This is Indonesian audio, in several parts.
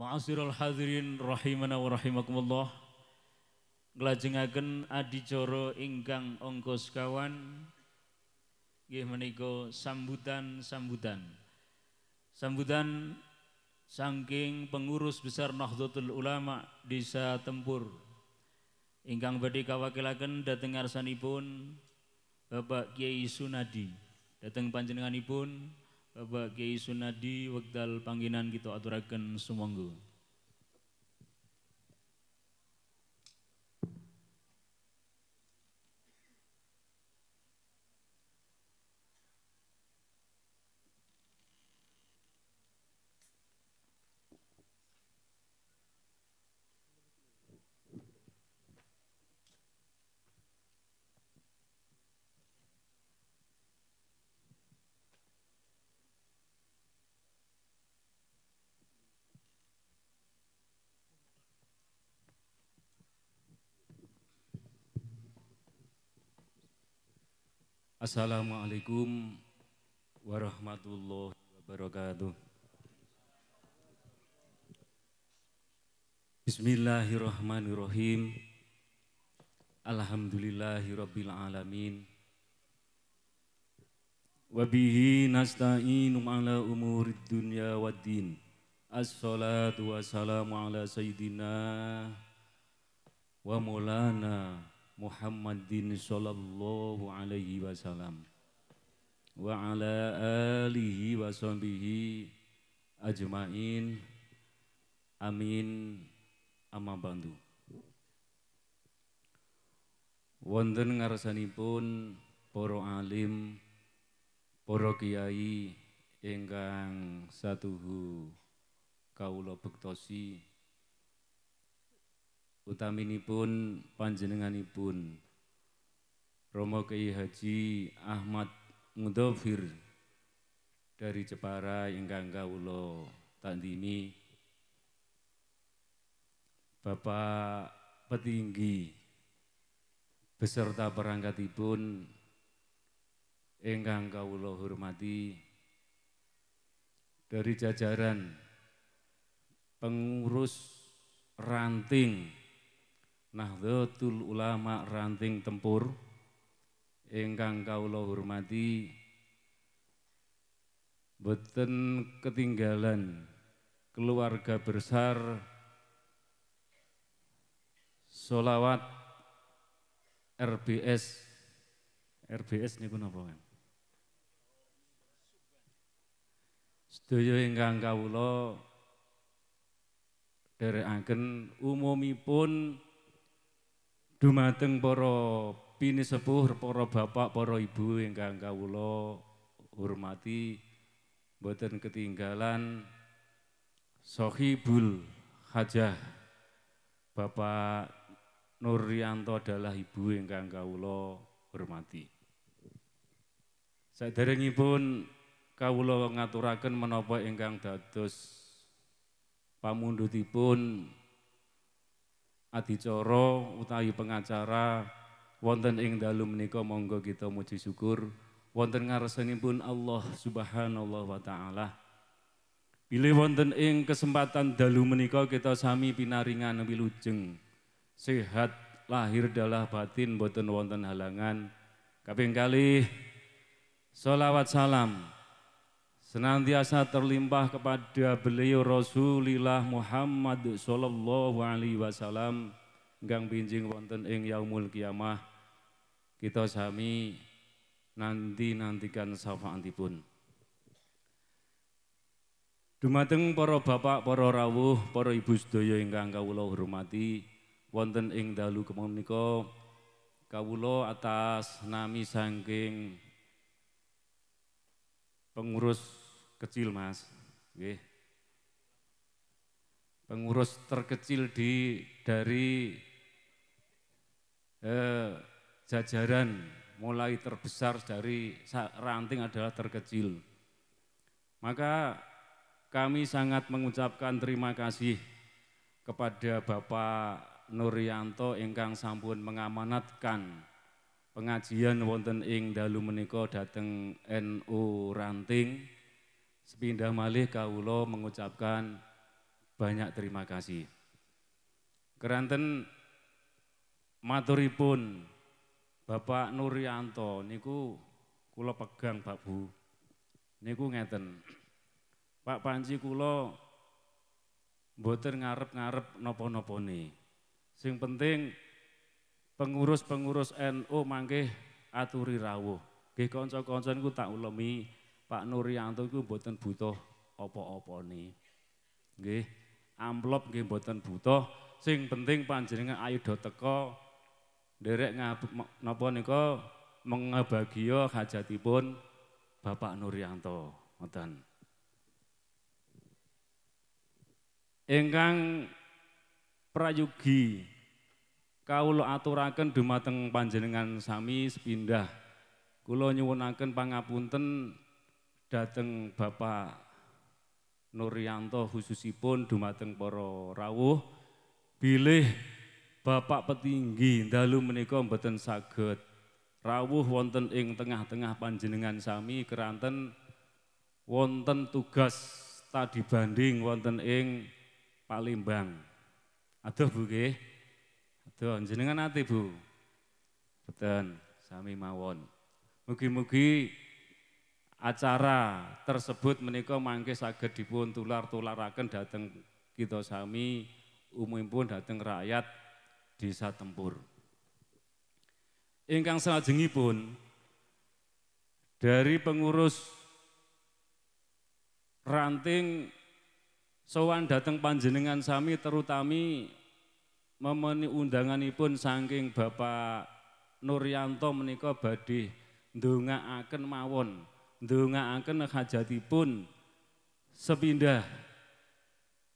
Ma'asirul hadirin rahimana wa rahimakumullah Ngelajengaken adicara ingkang angka sekawan nggih menika sambutan-sambutan. Sambutan saking pengurus besar Nahdlatul Ulama Desa Tempur ingkang badhe kawakilaken dhateng ngarsanipun Bapak Kiai Sunadi. Dhateng panjenenganipun Bapak Kiai Sunadi wekdal panginan kita aturakan sumangga. Assalamualaikum warahmatullahi wabarakatuh. Bismillahirrahmanirrahim. Alhamdulillahirabbil alamin. bihi nasta'inu ala umurid dunya waddin. Assalatu wassalamu ala sayyidina wa maulana Muhammadin sallallahu alaihi wasallam wa ala alihi wa sahbihi ajmain amin amma bandu wonten ngarsanipun para alim para kiai ingkang satuhu kawula bektosi utaminipun panjenenganipun Romo Kyai Haji Ahmad Mudofir dari Jepara ingkang kawula tandimi Bapak petinggi beserta perangkatipun ingkang kawula hormati dari jajaran pengurus ranting Nahdlatul ulama ranting tempur ingkang kawula hormati boten ketinggalan keluarga besar Solawat RBS RBS niku napa men Sedaya ingkang kawula dereaken umumipun Dumateng para pini sepuh, para bapak, para ibu yang kangkawulo hormati buatan ketinggalan Sohibul Hajah Bapak Nuryanto adalah ibu yang kangkawulo hormati. Saya dari pun kawulo ngaturakan menopo ingkang dados pamundutipun pun adicara utawi pengacara wonten ing dalu menika monggo kita muji syukur wonten pun Allah Subhanahu wa taala. Bilih wonten ing kesempatan dalu menika kita sami pinaringan wilujeng sehat lahir dalah batin boten wonten halangan. Kaping kali sholawat salam senantiasa terlimpah kepada beliau Rasulillah Muhammad sallallahu alaihi wasallam gang binjing wonten ing yaumul kiamah kita sami nanti nantikan syafaatipun Dumateng para bapak, para rawuh, para ibu sedaya ingkang kawula hormati wonten ing dalu kemenika kawula atas nami saking pengurus kecil mas. Pengurus terkecil di dari eh, jajaran mulai terbesar dari ranting adalah terkecil. Maka kami sangat mengucapkan terima kasih kepada Bapak Nuryanto ingkang sampun mengamanatkan pengajian wonten ing dalu menika dateng NU Ranting sepindah malih kaulo mengucapkan banyak terima kasih. Keranten maturipun Bapak Nuryanto niku kula pegang Pak Bu. Niku ngeten. Pak Panji kula mboten ngarep-ngarep napa-napa Sing penting pengurus-pengurus NU NO mangke aturi rawuh. Nggih kanca-kanca niku tak ulami, Pak Nuryanto itu buatan butuh apa-apa nih. Nggih, amplop nggih buatan butuh. Sing penting panjenengan ayu do teko derek ngab nopo niko mengabagio hajatipun Bapak Nuryanto. Ngeten. Engkang prayugi kawula aturaken dumateng panjenengan sami sepindah kula nyuwunaken pangapunten dateng Bapak Nuryanto khususipun dumateng para rawuh bilih Bapak petinggi dalu menika mboten saged rawuh wonten ing tengah-tengah panjenengan sami keranten wonten tugas tadi banding wonten ing Palembang. Aduh Bu nggih. Aduh jenengan ati Bu. Beten sami mawon. Mugi-mugi acara tersebut menikah mangke saged dipun tular-tularaken dhateng kita sami umum pun dhateng rakyat desa tempur. Ingkang pun dari pengurus ranting sowan dateng panjenengan sami terutami undangan undanganipun saking Bapak Nuryanto menika badhe ndongaaken mawon ndongaaken hajatipun sepindah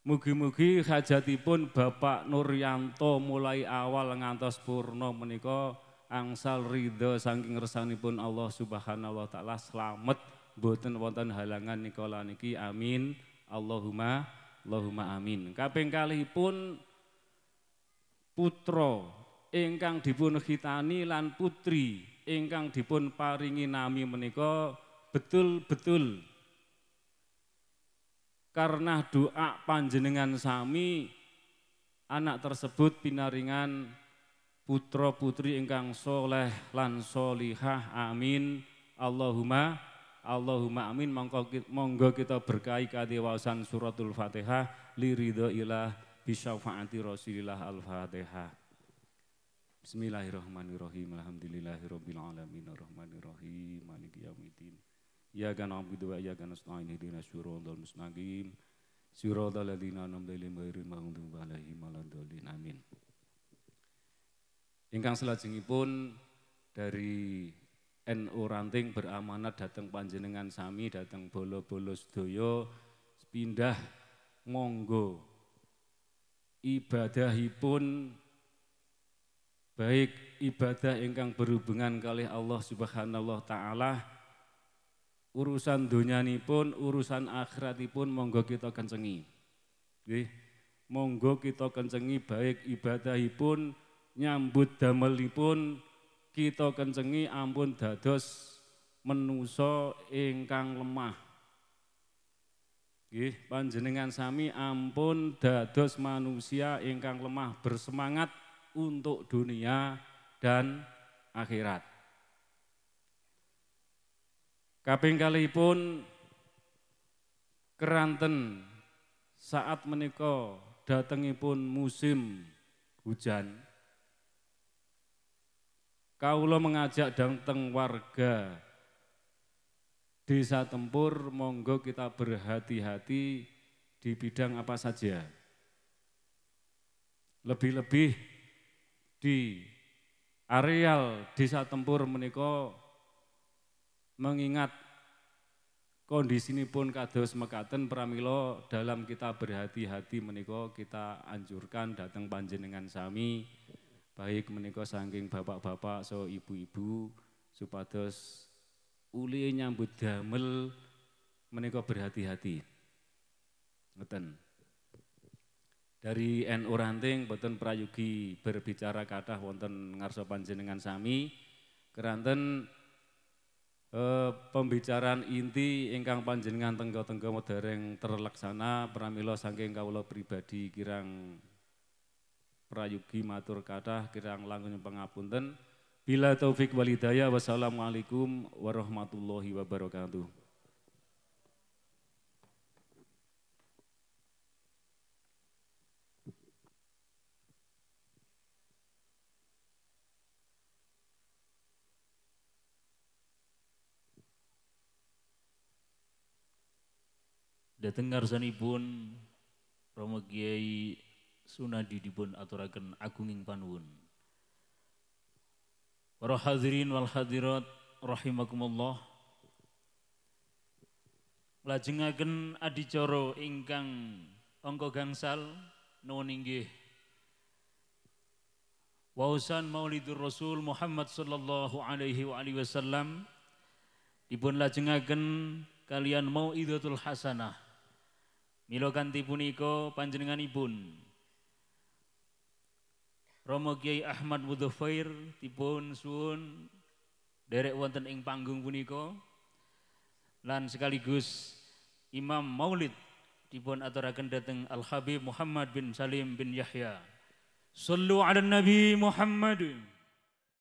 mugi-mugi hajatipun Bapak Nuryanto mulai awal ngantos purno menika angsal ridho saking resanipun Allah Subhanahu wa taala selamat boten wonten halangan nikola niki amin Allahumma Allahumma amin kaping pun putra ingkang dipun khitani lan putri ingkang dipun paringi nami menika betul-betul karena doa panjenengan sami anak tersebut pinaringan putra putri ingkang soleh lan solihah amin Allahumma Allahumma amin monggo kita, monggo kita berkahi kadewasan suratul fatihah liridho ilah bisyafaati rasulillah al-fatihah Bismillahirrahmanirrahim Alhamdulillahirrahmanirrahim Alhamdulillahirrahmanirrahim Maliki yaumiddin إياك نعبد وإياك نستعين اهدنا الصراط المستقيم صراط الذين أنعمت عليهم غير المغضوب عليهم ولا الضالين amin Ingkang selajengipun dari NU Ranting beramanat datang panjenengan sami datang bolo-bolo sedoyo pindah monggo ibadahipun baik ibadah ingkang berhubungan kali Allah Subhanahu wa taala urusan dunia pun urusan akhirat pun monggo kita kencengi. Nggih. Monggo kita kencengi baik ibadah pun, nyambut pun, kita kencengi ampun dados menuso ingkang lemah. Nggih, panjenengan sami ampun dados manusia ingkang lemah bersemangat untuk dunia dan akhirat. Kaping pun keranten saat meniko datengipun musim hujan. Kaulo mengajak dateng warga desa tempur, monggo kita berhati-hati di bidang apa saja. Lebih-lebih di areal desa tempur meniko mengingat kondisi ini pun kados mekaten pramilo dalam kita berhati-hati meniko kita anjurkan datang panjenengan sami baik meniko sangking bapak-bapak so ibu-ibu supados uli nyambut damel meniko berhati-hati ngeten dari NU Ranting boten prayogi berbicara kata wonten ngarso panjenengan sami keranten Eh, pembicaraan inti ingkang panjenengan tenggo-tenggo modern terlaksana pramila saking kawula pribadi kirang prayugi matur kathah kirang langkung pangapunten bila taufik walidaya wassalamualaikum warahmatullahi wabarakatuh Dateng ngarsanipun Romo Kiai Sunadi dipun aturaken agunging panuwun. Para hadirin wal hadirat rahimakumullah. Lajengaken adicara ingkang angka gangsal nuwun inggih Wausan Maulidur Rasul Muhammad sallallahu alaihi wa alihi wasallam dipun lajengaken kalian mau idatul hasanah Milo kanthi panjenengan panjenenganipun Romo Kiai Ahmad Mudhofair dipun suun derek wonten ing panggung buniko, lan sekaligus Imam Maulid dipun aturaken dateng Al Habib Muhammad bin Salim bin Yahya. Sallu ala Nabi Muhammad.